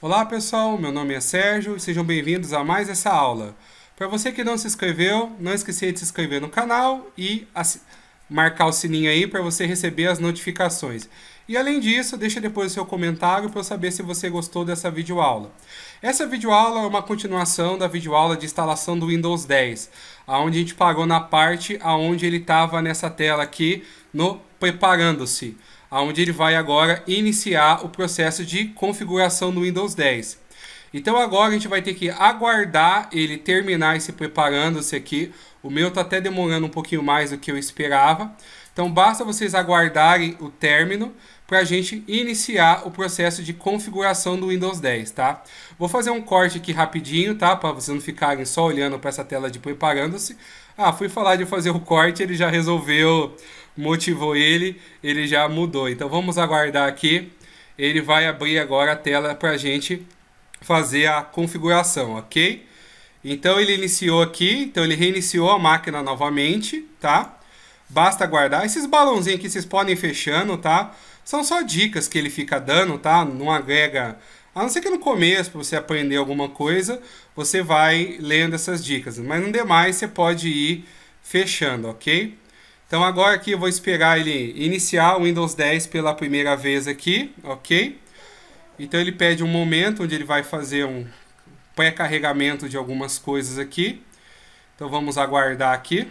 Olá pessoal, meu nome é Sérgio e sejam bem-vindos a mais essa aula. Para você que não se inscreveu, não esqueça de se inscrever no canal e marcar o sininho aí para você receber as notificações. E além disso, deixa depois o seu comentário para eu saber se você gostou dessa videoaula. Essa videoaula é uma continuação da videoaula de instalação do Windows 10, aonde a gente parou na parte aonde ele estava nessa tela aqui no preparando-se onde ele vai agora iniciar o processo de configuração do Windows 10. Então agora a gente vai ter que aguardar ele terminar esse preparando-se aqui. O meu está até demorando um pouquinho mais do que eu esperava. Então basta vocês aguardarem o término para a gente iniciar o processo de configuração do Windows 10, tá? Vou fazer um corte aqui rapidinho, tá? Para vocês não ficarem só olhando para essa tela de preparando-se. Ah, fui falar de fazer o corte, ele já resolveu motivou ele, ele já mudou. Então vamos aguardar aqui. Ele vai abrir agora a tela para a gente fazer a configuração, ok? Então ele iniciou aqui, então ele reiniciou a máquina novamente, tá? Basta aguardar. Esses balãozinhos aqui vocês podem ir fechando, tá? São só dicas que ele fica dando, tá? Não agrega... A não ser que no começo, para você aprender alguma coisa, você vai lendo essas dicas. Mas não demais, você pode ir fechando, ok? Então agora aqui eu vou esperar ele iniciar o Windows 10 pela primeira vez aqui, ok? Então ele pede um momento onde ele vai fazer um pré-carregamento de algumas coisas aqui. Então vamos aguardar aqui.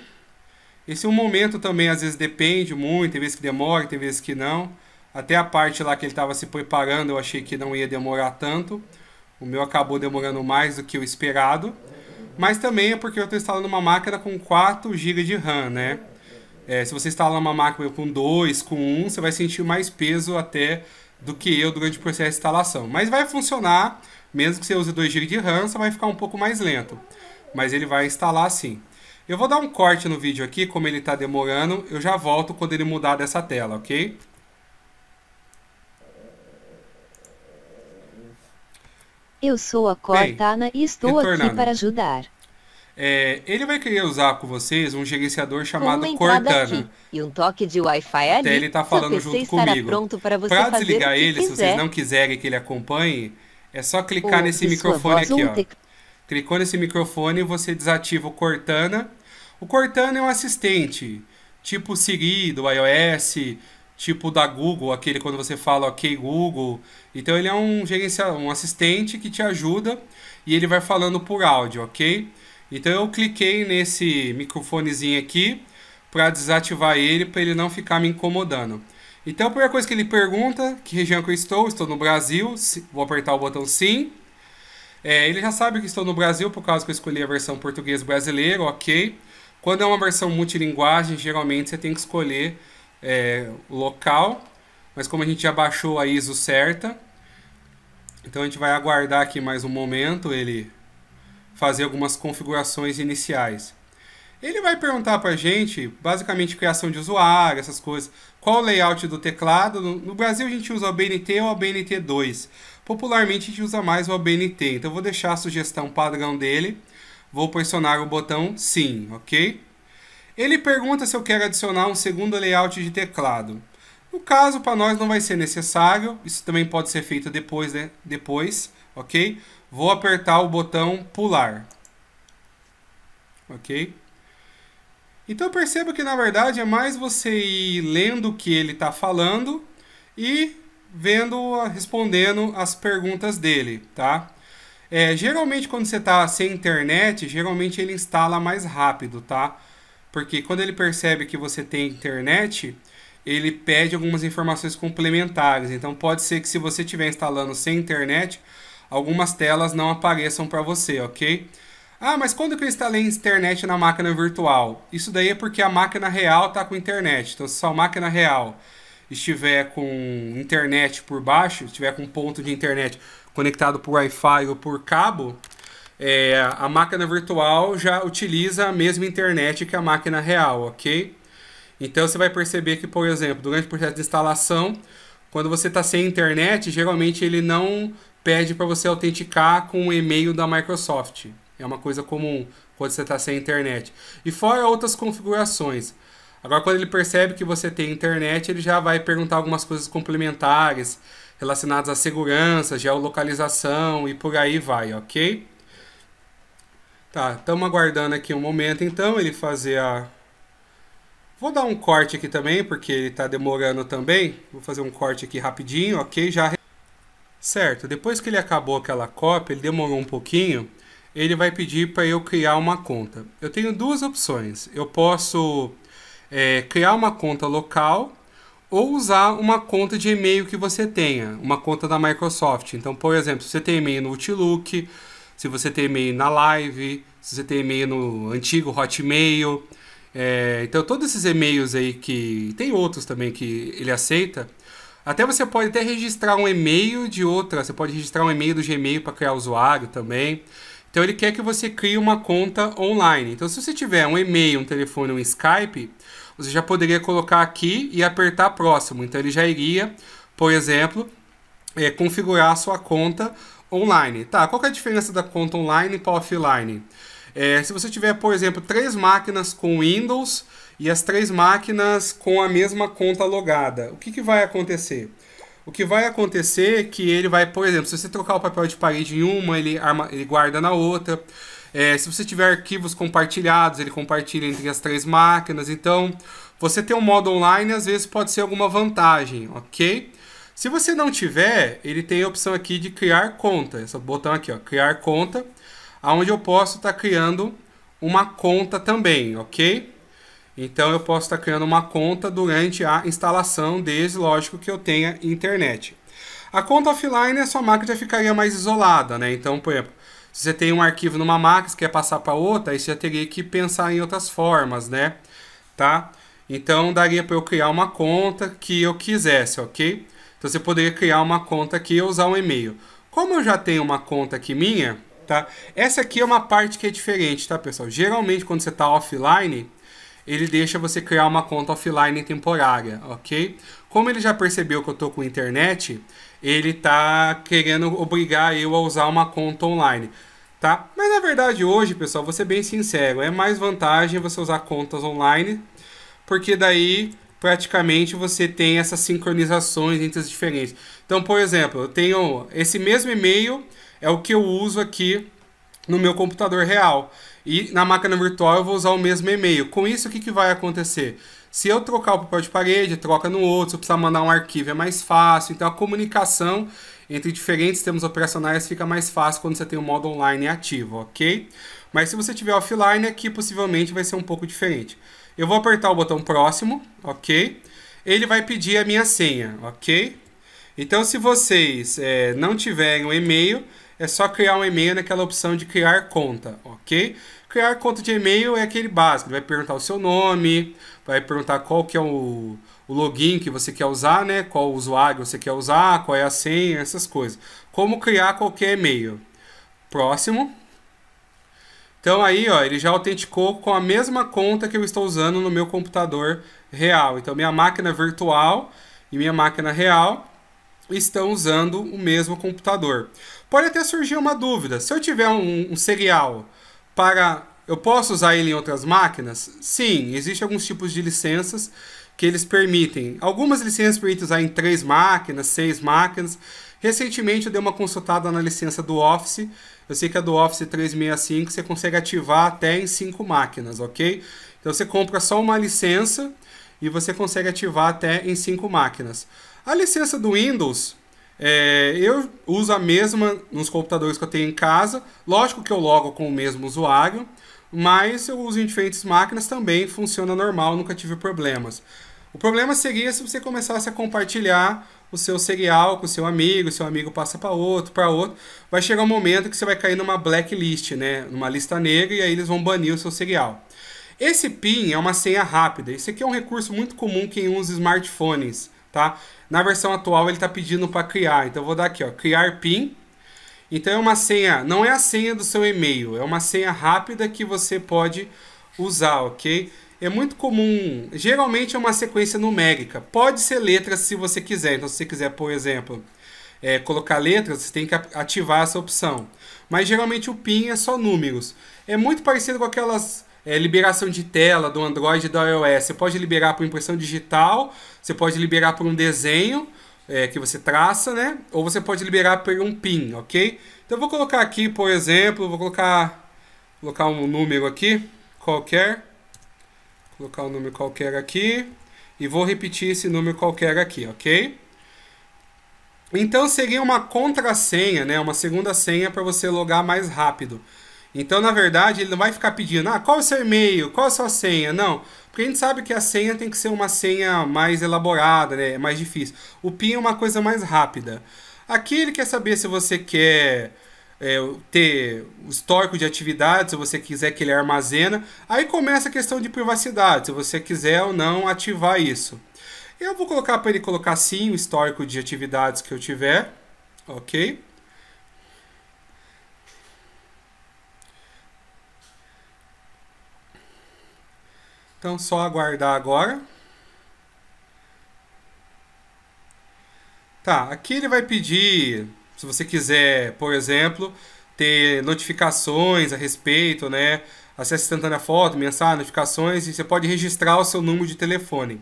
Esse é um momento também às vezes depende muito, tem vezes que demora, tem vezes que não. Até a parte lá que ele estava se preparando eu achei que não ia demorar tanto. O meu acabou demorando mais do que o esperado. Mas também é porque eu estou instalando uma máquina com 4 GB de RAM, né? É, se você instala uma macro com 2, com 1, um, você vai sentir mais peso até do que eu durante o processo de instalação. Mas vai funcionar, mesmo que você use 2 GB de RAM, você vai ficar um pouco mais lento. Mas ele vai instalar sim. Eu vou dar um corte no vídeo aqui, como ele está demorando, eu já volto quando ele mudar dessa tela, ok? Eu sou a Cortana Bem, e estou retornando. aqui para ajudar. É, ele vai querer usar com vocês um gerenciador chamado Uma Cortana. Aqui, e um toque de Wi-Fi ali. Até ele tá falando junto comigo. Pronto para você pra desligar ele, quiser. se vocês não quiserem que ele acompanhe, é só clicar Ou nesse microfone aqui, ó. Te... Clicou nesse microfone, e você desativa o Cortana. O Cortana é um assistente, tipo Siri do iOS, tipo da Google, aquele quando você fala OK Google. Então ele é um gerenciador, um assistente que te ajuda e ele vai falando por áudio, ok? Então eu cliquei nesse microfonezinho aqui para desativar ele, para ele não ficar me incomodando. Então a primeira coisa que ele pergunta, que região que eu estou, estou no Brasil, vou apertar o botão sim. É, ele já sabe que estou no Brasil, por causa que eu escolhi a versão português brasileira, ok. Quando é uma versão multilinguagem, geralmente você tem que escolher é, local, mas como a gente já baixou a ISO certa, então a gente vai aguardar aqui mais um momento ele fazer algumas configurações iniciais. Ele vai perguntar para a gente, basicamente, criação de usuário, essas coisas, qual o layout do teclado. No Brasil, a gente usa o ABNT ou o ABNT2. Popularmente, a gente usa mais o ABNT. Então, vou deixar a sugestão padrão dele. Vou pressionar o botão Sim, ok? Ele pergunta se eu quero adicionar um segundo layout de teclado. No caso, para nós não vai ser necessário. Isso também pode ser feito depois, né? Depois, ok? vou apertar o botão pular. Ok? Então perceba que na verdade é mais você ir lendo o que ele está falando e vendo, ah, respondendo as perguntas dele, tá? É, geralmente quando você está sem internet, geralmente ele instala mais rápido, tá? Porque quando ele percebe que você tem internet, ele pede algumas informações complementares. Então pode ser que se você estiver instalando sem internet, algumas telas não apareçam para você, ok? Ah, mas quando que eu instalei internet na máquina virtual? Isso daí é porque a máquina real está com internet. Então, se a máquina real estiver com internet por baixo, estiver com ponto de internet conectado por Wi-Fi ou por cabo, é, a máquina virtual já utiliza a mesma internet que a máquina real, ok? Então você vai perceber que, por exemplo, durante o processo de instalação, quando você está sem internet, geralmente ele não pede para você autenticar com o e-mail da Microsoft. É uma coisa comum quando você está sem internet. E fora outras configurações. Agora, quando ele percebe que você tem internet, ele já vai perguntar algumas coisas complementares relacionadas à segurança, geolocalização e por aí vai, ok? Tá, estamos aguardando aqui um momento então ele fazer a. Vou dar um corte aqui também, porque ele está demorando também. Vou fazer um corte aqui rapidinho, ok? Já Certo, depois que ele acabou aquela cópia, ele demorou um pouquinho, ele vai pedir para eu criar uma conta. Eu tenho duas opções. Eu posso é, criar uma conta local ou usar uma conta de e-mail que você tenha, uma conta da Microsoft. Então, por exemplo, se você tem e-mail no Outlook, se você tem e-mail na Live, se você tem e-mail no antigo Hotmail. É, então, todos esses e-mails aí que. Tem outros também que ele aceita. Até você pode até registrar um e-mail de outra, você pode registrar um e-mail do Gmail para criar usuário também. Então ele quer que você crie uma conta online. Então se você tiver um e-mail, um telefone, um Skype, você já poderia colocar aqui e apertar próximo. Então ele já iria, por exemplo, é, configurar a sua conta online. Tá, qual é a diferença da conta online para offline? É, se você tiver, por exemplo, três máquinas com Windows, e as três máquinas com a mesma conta logada. O que, que vai acontecer? O que vai acontecer é que ele vai, por exemplo, se você trocar o papel de parede em uma, ele, arma, ele guarda na outra. É, se você tiver arquivos compartilhados, ele compartilha entre as três máquinas. Então, você ter um modo online às vezes pode ser alguma vantagem, ok? Se você não tiver, ele tem a opção aqui de criar conta. Esse é botão aqui, ó, criar conta, aonde eu posso estar tá criando uma conta também, ok? Então eu posso estar criando uma conta durante a instalação, desde lógico que eu tenha internet. A conta offline, a sua máquina já ficaria mais isolada, né? Então, por exemplo, se você tem um arquivo numa máquina que quer passar para outra, aí você já teria que pensar em outras formas, né? Tá? Então daria para eu criar uma conta que eu quisesse, ok? Então você poderia criar uma conta aqui e usar um e-mail. Como eu já tenho uma conta aqui minha, tá? Essa aqui é uma parte que é diferente, tá, pessoal? Geralmente quando você está offline, ele deixa você criar uma conta offline temporária, ok? Como ele já percebeu que eu tô com internet, ele tá querendo obrigar eu a usar uma conta online, tá? Mas na verdade hoje, pessoal, vou ser bem sincero, é mais vantagem você usar contas online, porque daí praticamente você tem essas sincronizações entre as diferentes. Então, por exemplo, eu tenho esse mesmo e-mail é o que eu uso aqui no meu computador real. E na máquina virtual eu vou usar o mesmo e-mail. Com isso, o que, que vai acontecer? Se eu trocar o papel de parede, troca no outro, se eu precisar mandar um arquivo é mais fácil. Então a comunicação entre diferentes termos operacionais fica mais fácil quando você tem o modo online ativo, ok? Mas se você tiver offline, aqui possivelmente vai ser um pouco diferente. Eu vou apertar o botão próximo, ok? Ele vai pedir a minha senha, ok? Então se vocês é, não tiverem o um e-mail, é só criar um e-mail naquela opção de criar conta, ok? Criar conta de e-mail é aquele básico, ele vai perguntar o seu nome, vai perguntar qual que é o, o login que você quer usar, né? Qual usuário você quer usar, qual é a senha, essas coisas. Como criar qualquer e-mail. Próximo. Então aí, ó, ele já autenticou com a mesma conta que eu estou usando no meu computador real. Então minha máquina virtual e minha máquina real estão usando o mesmo computador. Pode até surgir uma dúvida. Se eu tiver um, um serial para. Eu posso usar ele em outras máquinas? Sim, existem alguns tipos de licenças que eles permitem. Algumas licenças permitem usar em três máquinas, seis máquinas. Recentemente eu dei uma consultada na licença do Office. Eu sei que a do Office 365 você consegue ativar até em cinco máquinas, ok? Então você compra só uma licença e você consegue ativar até em cinco máquinas. A licença do Windows é, eu uso a mesma nos computadores que eu tenho em casa. Lógico que eu logo com o mesmo usuário, mas eu uso em diferentes máquinas também, funciona normal, nunca tive problemas. O problema seria se você começasse a compartilhar o seu serial com o seu amigo, seu amigo passa para outro, para outro, vai chegar um momento que você vai cair numa blacklist, né, numa lista negra e aí eles vão banir o seu serial. Esse PIN é uma senha rápida. Esse aqui é um recurso muito comum quem usa smartphones tá? Na versão atual ele está pedindo para criar, então eu vou dar aqui, ó, criar PIN. Então é uma senha, não é a senha do seu e-mail, é uma senha rápida que você pode usar, ok? É muito comum, geralmente é uma sequência numérica. Pode ser letras se você quiser. Então, se você quiser, por exemplo, é, colocar letras, você tem que ativar essa opção. Mas geralmente o PIN é só números. É muito parecido com aquelas é, liberação de tela do Android e do iOS. Você pode liberar por impressão digital, você pode liberar por um desenho é, que você traça, né? Ou você pode liberar por um PIN, ok? Então eu vou colocar aqui, por exemplo, vou colocar, colocar um número aqui, qualquer. colocar um número qualquer aqui. E vou repetir esse número qualquer aqui, ok? Então seria uma contrassenha, né? Uma segunda senha para você logar mais rápido. Então, na verdade, ele não vai ficar pedindo, ah, qual é o seu e-mail, qual é a sua senha, não. Porque a gente sabe que a senha tem que ser uma senha mais elaborada, né? É mais difícil. O PIN é uma coisa mais rápida. Aqui ele quer saber se você quer é, ter o histórico de atividades, se você quiser que ele armazena. Aí começa a questão de privacidade, se você quiser ou não ativar isso. Eu vou colocar para ele colocar sim o histórico de atividades que eu tiver, ok? Então, só aguardar agora. Tá, aqui ele vai pedir, se você quiser, por exemplo, ter notificações a respeito, né? Acesso instantâneo a foto, mensagem, notificações, e você pode registrar o seu número de telefone.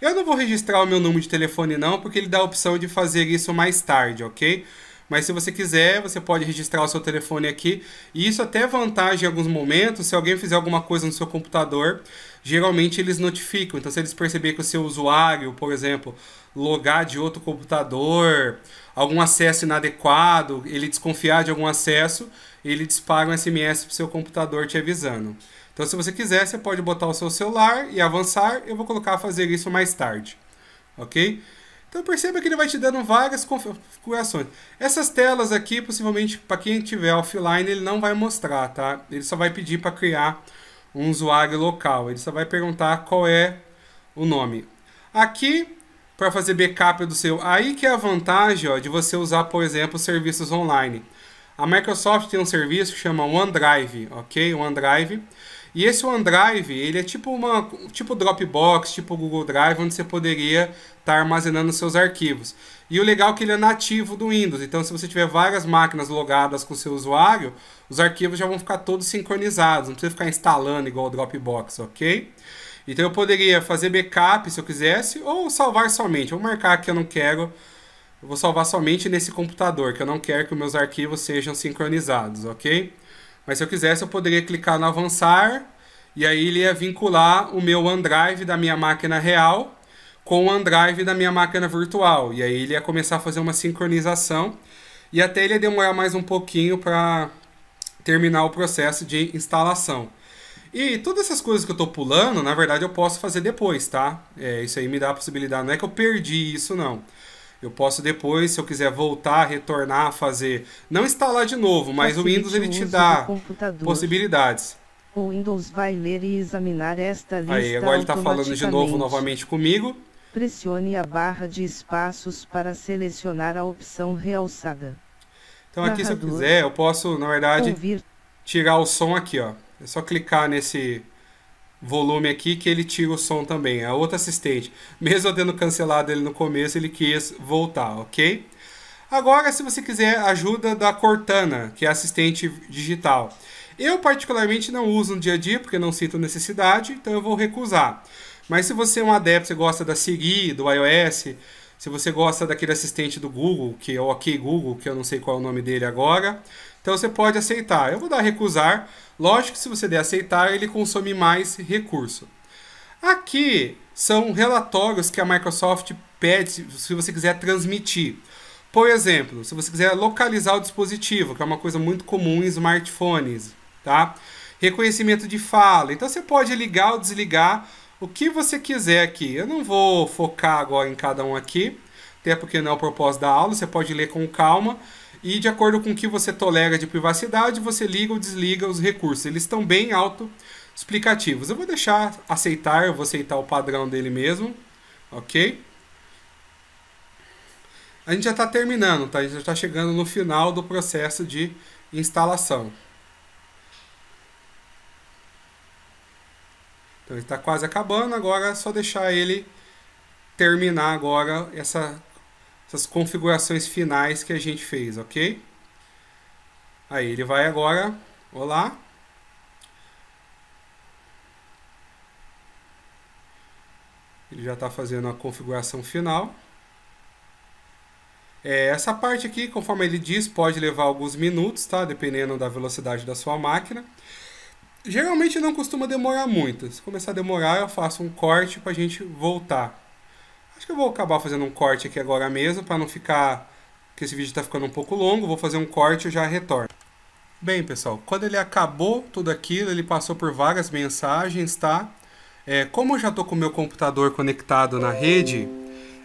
Eu não vou registrar o meu número de telefone não, porque ele dá a opção de fazer isso mais tarde, ok? Mas se você quiser, você pode registrar o seu telefone aqui. E isso é até é vantagem em alguns momentos, se alguém fizer alguma coisa no seu computador, geralmente eles notificam. Então, se eles perceberem que o seu usuário, por exemplo, logar de outro computador, algum acesso inadequado, ele desconfiar de algum acesso, ele dispara um SMS para o seu computador te avisando. Então, se você quiser, você pode botar o seu celular e avançar. Eu vou colocar a fazer isso mais tarde, ok? Então perceba que ele vai te dando várias configurações. Essas telas aqui, possivelmente, para quem tiver offline, ele não vai mostrar, tá? Ele só vai pedir para criar um usuário local. Ele só vai perguntar qual é o nome. Aqui, para fazer backup do seu... Aí que é a vantagem ó, de você usar, por exemplo, serviços online. A Microsoft tem um serviço que chama OneDrive, ok? OneDrive. OneDrive e esse OneDrive, ele é tipo uma tipo Dropbox, tipo Google Drive, onde você poderia estar tá armazenando seus arquivos. E o legal é que ele é nativo do Windows, então se você tiver várias máquinas logadas com o seu usuário, os arquivos já vão ficar todos sincronizados, não precisa ficar instalando igual o Dropbox, ok? Então eu poderia fazer backup se eu quisesse, ou salvar somente. Vou marcar que eu não quero, eu vou salvar somente nesse computador, que eu não quero que os meus arquivos sejam sincronizados, ok? Mas se eu quisesse, eu poderia clicar no avançar e aí ele ia vincular o meu OneDrive da minha máquina real com o OneDrive da minha máquina virtual. E aí ele ia começar a fazer uma sincronização e até ele ia demorar mais um pouquinho para terminar o processo de instalação. E todas essas coisas que eu estou pulando, na verdade eu posso fazer depois, tá? É, isso aí me dá a possibilidade, não é que eu perdi isso não. Eu posso depois, se eu quiser voltar, retornar fazer, não instalar de novo, mas Facilite o Windows ele te dá possibilidades. O Windows vai ler e examinar esta lista Aí, agora ele está falando de novo novamente comigo. Pressione a barra de espaços para selecionar a opção realçada. Então aqui Narrador, se eu quiser, eu posso, na verdade, ouvir. tirar o som aqui, ó. É só clicar nesse volume aqui que ele tira o som também. É outro assistente. Mesmo tendo cancelado ele no começo, ele quis voltar, ok? Agora, se você quiser ajuda da Cortana, que é assistente digital. Eu, particularmente, não uso no dia a dia, porque não sinto necessidade, então eu vou recusar. Mas se você é um adepto, você gosta da Siri, do iOS, se você gosta daquele assistente do Google, que é o OK Google, que eu não sei qual é o nome dele agora, então você pode aceitar. Eu vou dar recusar. Lógico que se você der aceitar, ele consome mais recurso. Aqui são relatórios que a Microsoft pede se você quiser transmitir. Por exemplo, se você quiser localizar o dispositivo, que é uma coisa muito comum em smartphones, tá? Reconhecimento de fala. Então você pode ligar ou desligar o que você quiser aqui. Eu não vou focar agora em cada um aqui, até porque não é o propósito da aula, você pode ler com calma e de acordo com o que você tolera de privacidade, você liga ou desliga os recursos. Eles estão bem auto-explicativos. Eu vou deixar aceitar, eu vou aceitar o padrão dele mesmo, ok? A gente já está terminando, tá? A gente já está chegando no final do processo de instalação. Então ele está quase acabando, agora é só deixar ele terminar agora essa essas configurações finais que a gente fez, ok? Aí ele vai agora, olá. Ele já está fazendo a configuração final. É, essa parte aqui, conforme ele diz, pode levar alguns minutos, tá? Dependendo da velocidade da sua máquina. Geralmente não costuma demorar muito. Se começar a demorar, eu faço um corte para a gente voltar. Acho que eu vou acabar fazendo um corte aqui agora mesmo, para não ficar... que esse vídeo está ficando um pouco longo, vou fazer um corte e já retorno. Bem, pessoal, quando ele acabou tudo aquilo, ele passou por várias mensagens, tá? É, como eu já estou com o meu computador conectado na rede,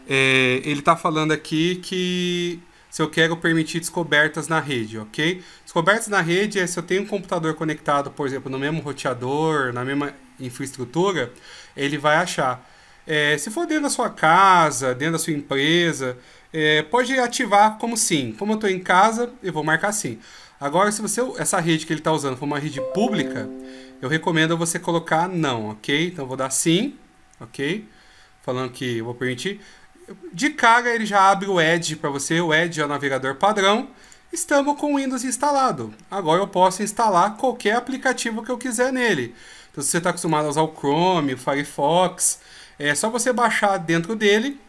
é, ele está falando aqui que se eu quero permitir descobertas na rede, ok? Descobertas na rede é se eu tenho um computador conectado, por exemplo, no mesmo roteador, na mesma infraestrutura, ele vai achar. É, se for dentro da sua casa, dentro da sua empresa, é, pode ativar como sim. Como eu estou em casa, eu vou marcar sim. Agora, se você essa rede que ele está usando for uma rede pública, eu recomendo você colocar não, ok? Então, eu vou dar sim, ok? Falando que eu vou permitir. De cara, ele já abre o Edge para você. O Edge é o navegador padrão. Estamos com o Windows instalado. Agora eu posso instalar qualquer aplicativo que eu quiser nele. Então, se você está acostumado a usar o Chrome, o Firefox, é só você baixar dentro dele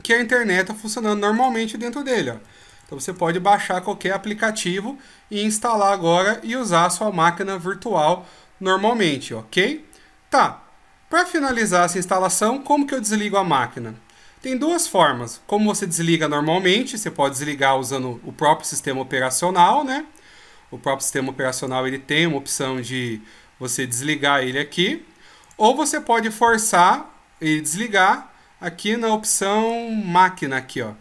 que a internet está funcionando normalmente dentro dele. Ó. Então você pode baixar qualquer aplicativo e instalar agora e usar a sua máquina virtual normalmente, ok? Tá, para finalizar essa instalação, como que eu desligo a máquina? Tem duas formas, como você desliga normalmente, você pode desligar usando o próprio sistema operacional, né? O próprio sistema operacional ele tem uma opção de você desligar ele aqui, ou você pode forçar e desligar aqui na opção máquina aqui, ó.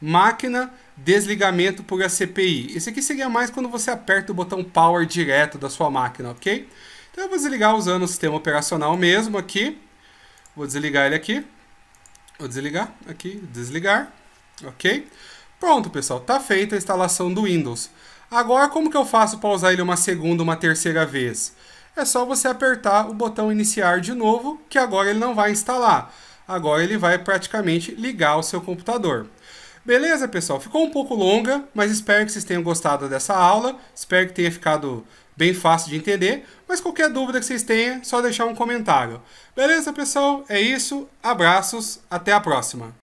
Máquina desligamento por ACPI. Esse aqui seria mais quando você aperta o botão power direto da sua máquina, ok? Então eu vou desligar usando o sistema operacional mesmo aqui. Vou desligar ele aqui. Vou desligar aqui, desligar, ok? Pronto, pessoal, tá feita a instalação do Windows. Agora, como que eu faço para usar ele uma segunda, uma terceira vez? é só você apertar o botão iniciar de novo, que agora ele não vai instalar. Agora ele vai praticamente ligar o seu computador. Beleza, pessoal? Ficou um pouco longa, mas espero que vocês tenham gostado dessa aula. Espero que tenha ficado bem fácil de entender. Mas qualquer dúvida que vocês tenham, é só deixar um comentário. Beleza, pessoal? É isso. Abraços. Até a próxima.